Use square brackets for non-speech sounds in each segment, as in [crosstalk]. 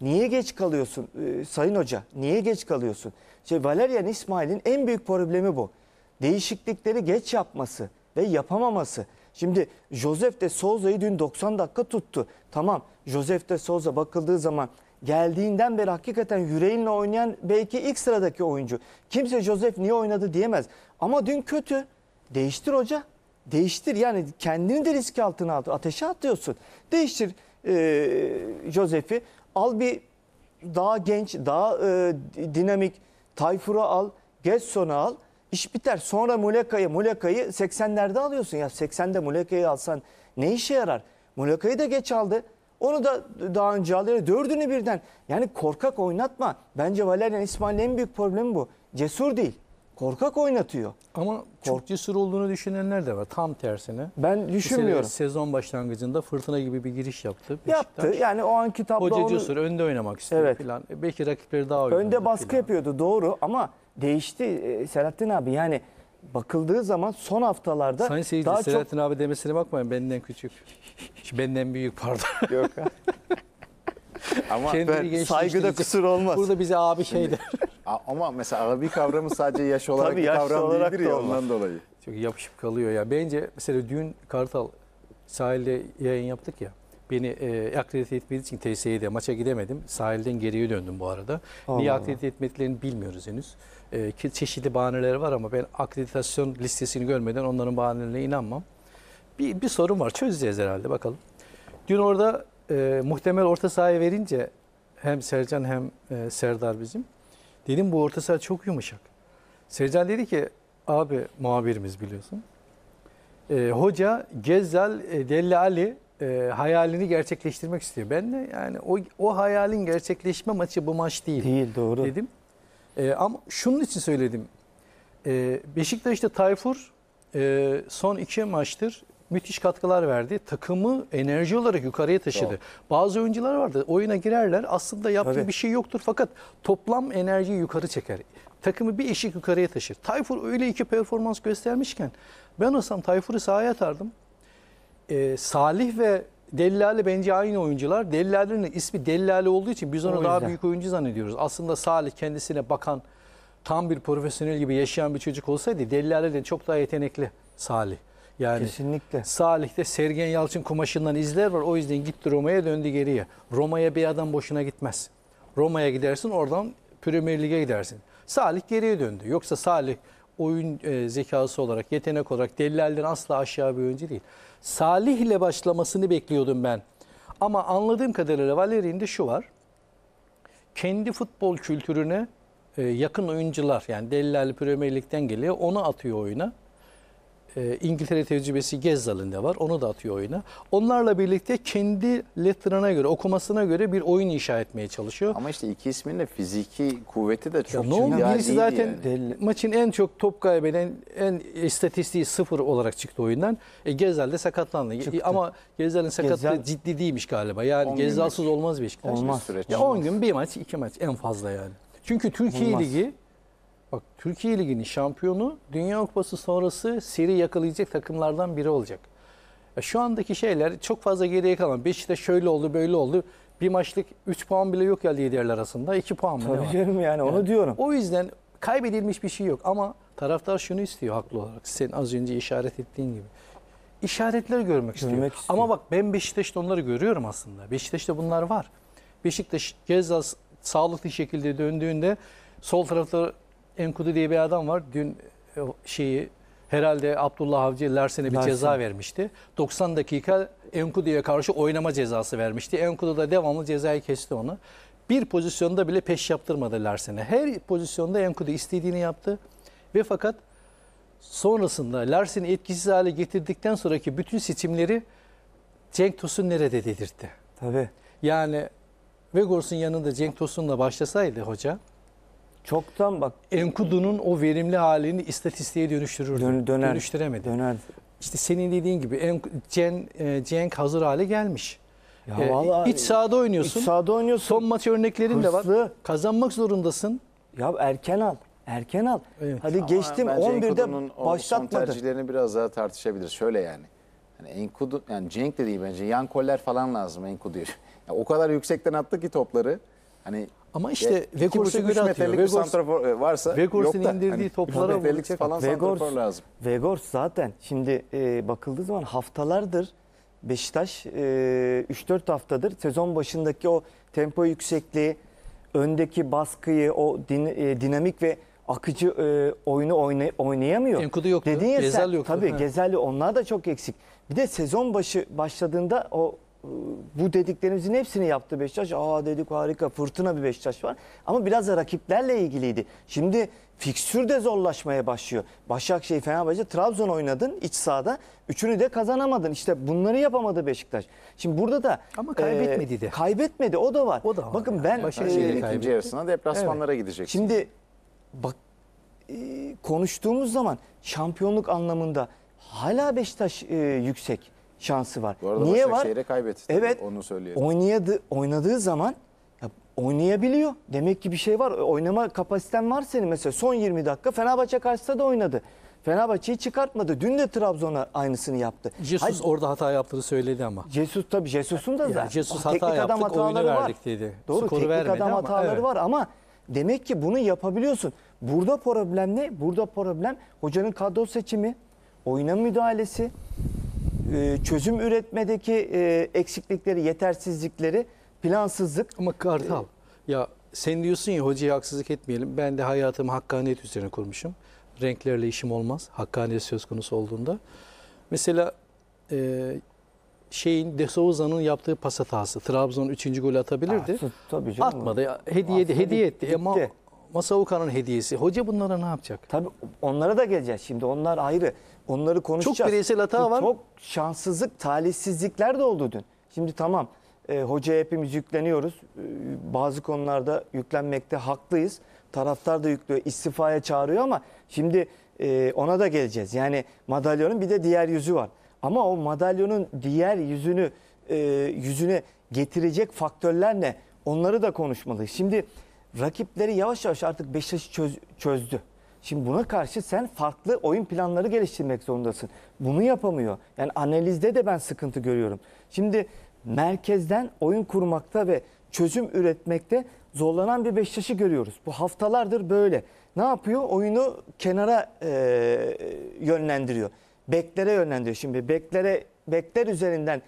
Niye geç kalıyorsun ee, Sayın Hoca? Niye geç kalıyorsun? İşte Valerian İsmail'in en büyük problemi bu. Değişiklikleri geç yapması ve yapamaması. Şimdi Josef de Souza'yı dün 90 dakika tuttu. Tamam Josef de Souza bakıldığı zaman geldiğinden beri hakikaten yüreğinle oynayan belki ilk sıradaki oyuncu. Kimse Josef niye oynadı diyemez. Ama dün kötü. Değiştir hoca. Değiştir yani kendini de riske altına at. Ateşe atıyorsun. Değiştir e, Josef'i. Al bir daha genç, daha e, dinamik Tayfur'u al, Getson'u al. İş biter. Sonra Muleka'yı, Muleka'yı 80'lerde alıyorsun. Ya 80'de Muleka'yı alsan ne işe yarar? Muleka'yı da geç aldı. Onu da daha önce alıyor. Dördünü birden. Yani korkak oynatma. Bence Valerian İsmail'in en büyük problemi bu. Cesur değil korkak oynatıyor. Ama çok cesur olduğunu düşünenler de var. Tam tersine. Ben düşünmüyorum. sezon başlangıcında fırtına gibi bir giriş yaptı. Beşiktaş. Yaptı. Yani o anki tablo Hoca onu... cesur önde oynamak istiyor evet. falan. E, belki rakipleri daha oynadı. Önde baskı falan. yapıyordu doğru ama değişti e, Selahattin abi. Yani bakıldığı zaman son haftalarda Sayın seyirci, daha Selahattin çok... abi demesine bakmayın benden küçük. benden büyük pardon. [laughs] Yok. ama Kendini ben saygıda kusur olmaz. Burada bize abi şey der. Ama mesela Arabi kavramı sadece yaş olarak Tabii, bir yaş kavram olarak değildir ya ondan dolayı. Çünkü yapışıp kalıyor ya. Bence mesela dün Kartal sahilde yayın yaptık ya. Beni e, akredite etmediği için TSE'de maça gidemedim. Sahilden geriye döndüm bu arada. Allah Niye akredite etmediklerini bilmiyoruz henüz. E, ki çeşitli bahaneleri var ama ben akreditasyon listesini görmeden onların bahanelerine inanmam. Bir, bir sorun var çözeceğiz herhalde bakalım. Dün orada e, muhtemel orta sahaya verince hem Sercan hem e, Serdar bizim Dedim bu orta saha çok yumuşak. Sercan dedi ki abi muhabirimiz biliyorsun. E, hoca Gezzal e, Delle Ali e, hayalini gerçekleştirmek istiyor. Ben de yani o, o hayalin gerçekleşme maçı bu maç değil. Değil doğru. Dedim. E, ama şunun için söyledim. E, Beşiktaş'ta Tayfur e, son iki maçtır müthiş katkılar verdi. Takımı enerji olarak yukarıya taşıdı. Doğru. Bazı oyuncular vardı. Oyuna girerler. Aslında yaptığı Tabii. bir şey yoktur fakat toplam enerjiyi yukarı çeker. Takımı bir eşik yukarıya taşır. Tayfur öyle iki performans göstermişken ben olsam Tayfur'u sahaya atardım. Ee, Salih ve Dellali bence aynı oyuncular. Dellali'nin ismi Dellali olduğu için biz onu daha büyük oyuncu zannediyoruz. Aslında Salih kendisine bakan tam bir profesyonel gibi yaşayan bir çocuk olsaydı Dellali'den çok daha yetenekli Salih. Yani Kesinlikle. Salih'te Sergen Yalçın kumaşından izler var. O yüzden gitti Roma'ya döndü geriye. Roma'ya bir adam boşuna gitmez. Roma'ya gidersin oradan Premier Lig'e gidersin. Salih geriye döndü. Yoksa Salih oyun e, zekası olarak, yetenek olarak Dellal'den asla aşağı bir oyuncu değil. Salih ile başlamasını bekliyordum ben. Ama anladığım kadarıyla Valerian'de şu var. Kendi futbol kültürüne e, yakın oyuncular yani Dellal Premier Lig'den geliyor onu atıyor oyuna. Ee, İngiltere tecrübesi Gezzal'ın var. Onu da atıyor oyuna. Onlarla birlikte kendi letrana göre, okumasına göre bir oyun inşa etmeye çalışıyor. Ama işte iki ismin de fiziki kuvveti de çok ya ne oldu? Birisi zaten yani. maçın en çok top kaybeden en istatistiği sıfır olarak çıktı oyundan. E, Gezzal de sakatlandı. E, çıktı. Ama Gezzal'in sakatlığı Gezzal... ciddi değilmiş galiba. Yani Gezzal'sız olmaz Beşiktaş. Olmaz. Bir süreç. Ya 10 gün bir maç, iki maç en fazla yani. Çünkü Türkiye Olmaz. Ligi Bak Türkiye Ligi'nin şampiyonu Dünya Kupası sonrası seri yakalayacak takımlardan biri olacak. Ya şu andaki şeyler çok fazla geriye kalan. Beşiktaş şöyle oldu böyle oldu. Bir maçlık 3 puan bile yok ya liderler arasında. 2 puan mı Tabii Canım yani, yani onu diyorum. O yüzden kaybedilmiş bir şey yok ama taraftar şunu istiyor haklı olarak. Sen az önce işaret ettiğin gibi. İşaretleri görmek, görmek istiyor. Ama bak ben Beşiktaş'ta onları görüyorum aslında. Beşiktaş'ta bunlar var. Beşiktaş ceza sağlıklı şekilde döndüğünde sol tarafta Enkudu diye bir adam var. Dün e, şeyi herhalde Abdullah Avcı Larsen'e bir Larsen. ceza vermişti. 90 dakika Enkudu'ya karşı oynama cezası vermişti. Enkudu da devamlı cezayı kesti onu. Bir pozisyonda bile peş yaptırmadı Larsen'e. Her pozisyonda Enkudu istediğini yaptı. Ve fakat sonrasında Larsen'i etkisiz hale getirdikten sonraki bütün seçimleri Cenk Tosun nerede dedirtti. Tabii. Yani Vegors'un yanında Cenk Tosun'la başlasaydı hoca Çoktan bak Enkudu'nun o verimli halini istatistiğe dönüştürürdü. Dön, döner, Dönüştüremedi. Döner. İşte senin dediğin gibi en, Cenk, e, Cenk hazır hale gelmiş. Ya ee, vallahi, iç sahada oynuyorsun. İç sahada oynuyorsun. Son maç örneklerin de var. Kazanmak zorundasın. Ya erken al. Erken al. Evet. Hadi Ama geçtim 11'de başlatmadı. Son tercihlerini biraz daha tartışabiliriz. Şöyle yani. Yani Enkudu yani Cenk de değil bence. Yan koller falan lazım Enkudu'ya. [laughs] Yani o kadar yüksekten attı ki topları. Hani ama işte Ve, Vegors'a göre atıyor. E, varsa Vegors'un indirdiği hani toplara iki metrelik vuracak. falan Vegors, lazım. Vegors zaten şimdi e, bakıldığı zaman haftalardır Beşiktaş e, 3-4 haftadır sezon başındaki o tempo yüksekliği, öndeki baskıyı, o din, e, dinamik ve akıcı e, oyunu oynay, oynayamıyor. Enkudu yoktu. Dedin ya Gezel sen, yoktu. Tabii Gezeli onlar da çok eksik. Bir de sezon başı başladığında o bu dediklerimizin hepsini yaptı Beşiktaş. Aa dedik harika fırtına bir Beşiktaş var. Ama biraz da rakiplerle ilgiliydi. Şimdi fiksür de zorlaşmaya başlıyor. Başakşehir, Fenerbahçe, Trabzon oynadın iç sahada. Üçünü de kazanamadın. İşte bunları yapamadı Beşiktaş. Şimdi burada da ama kaybetmedi e, de. Kaybetmedi o da var. O da var. Bakın yani. ben Başakşehir e, ikinci yarısına deplasmanlara evet. gidecek. Şimdi bak e, konuştuğumuz zaman şampiyonluk anlamında hala Beşiktaş e, yüksek şansı var. Bu arada Niye var? kaybetti. Evet. Onu söyleyelim. Oynayadı, oynadığı zaman ya, oynayabiliyor. Demek ki bir şey var. Oynama kapasiten var senin mesela. Son 20 dakika Fenerbahçe karşısında da oynadı. Fenerbahçe'yi çıkartmadı. Dün de Trabzon'a aynısını yaptı. Jesus Hayır, orada hata yaptığını söyledi ama. Jesus tabii Jesus'un da ya, zaten. Jesus hata teknik yaptık, adam hataları var. Dedi. Doğru Skoru teknik adam ama, hataları evet. var ama demek ki bunu yapabiliyorsun. Burada problem ne? Burada problem hocanın kadro seçimi, oyuna müdahalesi, ee, çözüm üretmedeki e, eksiklikleri, yetersizlikleri, plansızlık. Ama Kartal ee, ya sen diyorsun ya hocaya haksızlık etmeyelim. Ben de hayatımı hakkaniyet üzerine kurmuşum. Renklerle işim olmaz. Hakkaniyet söz konusu olduğunda. Mesela e, şeyin De Souza'nın yaptığı pas hatası. Trabzon 3. gol atabilirdi. Artık, ah, tabii canım. Atmadı. Hediye, hediye etti. Ama e, Masavuka'nın hediyesi. Hoca bunlara ne yapacak? Tabii onlara da geleceğiz şimdi. Onlar ayrı. Onları konuşacağız. Çok bireysel hata var. Çok şanssızlık, talihsizlikler de oldu dün. Şimdi tamam e, hocaya hepimiz yükleniyoruz. E, bazı konularda yüklenmekte haklıyız. Taraftar da yüklüyor, istifaya çağırıyor ama şimdi e, ona da geleceğiz. Yani madalyonun bir de diğer yüzü var. Ama o madalyonun diğer yüzünü e, yüzüne getirecek faktörler ne? Onları da konuşmalıyız. Şimdi rakipleri yavaş yavaş artık Beşiktaş'ı çöz, çözdü. Şimdi buna karşı sen farklı oyun planları geliştirmek zorundasın. Bunu yapamıyor. Yani analizde de ben sıkıntı görüyorum. Şimdi merkezden oyun kurmakta ve çözüm üretmekte zorlanan bir Beşiktaş'ı görüyoruz. Bu haftalardır böyle. Ne yapıyor? Oyunu kenara e, yönlendiriyor. Beklere yönlendiriyor. Şimdi beklere bekler üzerinden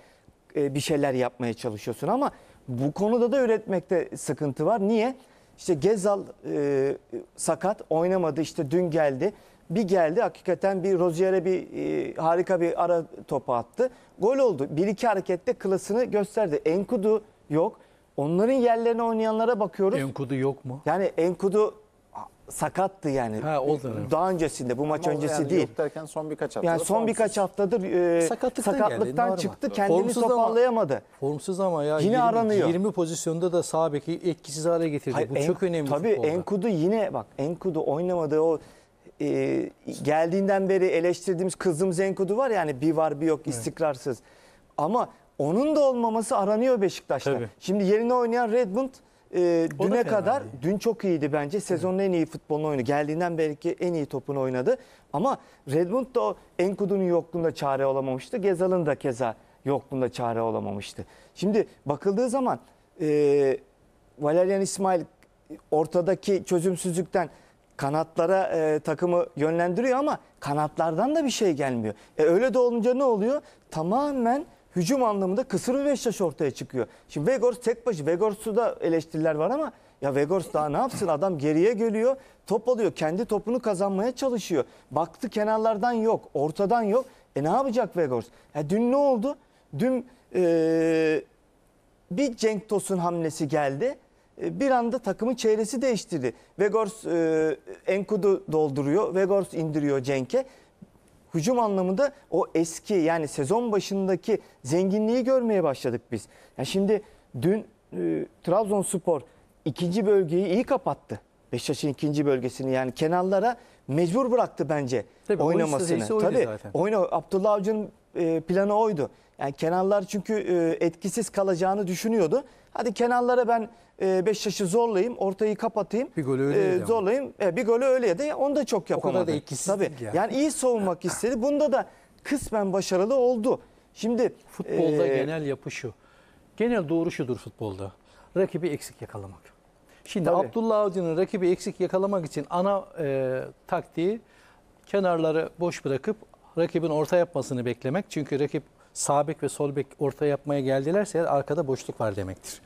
e, bir şeyler yapmaya çalışıyorsun ama bu konuda da üretmekte sıkıntı var. Niye? İşte Gezal e, sakat oynamadı işte dün geldi. Bir geldi hakikaten bir Rozier'e bir e, harika bir ara topu attı. Gol oldu. Bir iki harekette klasını gösterdi. Enkudu yok. Onların yerlerine oynayanlara bakıyoruz. Enkudu yok mu? Yani Enkudu sakattı yani. Ha, o dönem. Daha öncesinde bu maç Ama öncesi yani değil. derken son birkaç haftadır. Yani son birkaç haftadır e, sakatlıktan, sakatlıktan yani, çıktı. Kendini formsuz toparlayamadı. Ama, formsuz ama ya. Yine 20, aranıyor. 20 pozisyonda da sağ beki etkisiz hale getirdi. Hayır, bu en, çok önemli. Tabii futbolda. Enkudu yine bak Enkudu oynamadığı o e, geldiğinden beri eleştirdiğimiz kızımız Enkudu var yani bir var bir yok istikrarsız. Evet. Ama onun da olmaması aranıyor Beşiktaş'ta. Tabii. Şimdi yerine oynayan Redmond e, düne kadar değil. dün çok iyiydi bence. Sezonun en iyi futbolunu oynadı. Geldiğinden belki en iyi topunu oynadı. Ama Redmond da o Enkudu'nun yokluğunda çare olamamıştı. Gezal'ın da keza yokluğunda çare olamamıştı. Şimdi bakıldığı zaman e, Valerian İsmail ortadaki çözümsüzlükten kanatlara e, takımı yönlendiriyor ama kanatlardan da bir şey gelmiyor. E, öyle de olunca ne oluyor? Tamamen hücum anlamında kısır bir Beşiktaş ortaya çıkıyor. Şimdi Vegors tek başı. Vegors'u da eleştiriler var ama ya Vegors daha ne yapsın? Adam geriye geliyor, top alıyor. Kendi topunu kazanmaya çalışıyor. Baktı kenarlardan yok, ortadan yok. E ne yapacak Vegors? Ya dün ne oldu? Dün ee, bir Cenk Tosun hamlesi geldi. E, bir anda takımın çeyresi değiştirdi. Vegors e, Enkudu dolduruyor. Vegors indiriyor Cenk'e hücum anlamında o eski yani sezon başındaki zenginliği görmeye başladık biz. Yani şimdi dün e, Trabzonspor ikinci bölgeyi iyi kapattı. Beşiktaş'ın ikinci bölgesini yani kenarlara mecbur bıraktı bence Tabii, oynamasını. Tabii zaten. oyna Abdullah Avcı'nın e, planı oydu. Yani kenarlar çünkü e, etkisiz kalacağını düşünüyordu. Hadi kenarlara ben e, Beşiktaş'ı zorlayayım, ortayı kapatayım. Bir golü öyle e, zorlayayım. E, bir golü öyle yedi. Onu da çok yapamadı. O kadar da etkisiz Tabii. Yani. yani iyi savunmak istedi. Bunda da kısmen başarılı oldu. Şimdi futbolda e, genel yapı şu. Genel doğru şudur futbolda. Rakibi eksik yakalamak. Şimdi tabii. Abdullah Avcı'nın rakibi eksik yakalamak için ana e, taktiği kenarları boş bırakıp rakibin orta yapmasını beklemek. Çünkü rakip sağ bek ve sol bek orta yapmaya geldilerse arkada boşluk var demektir.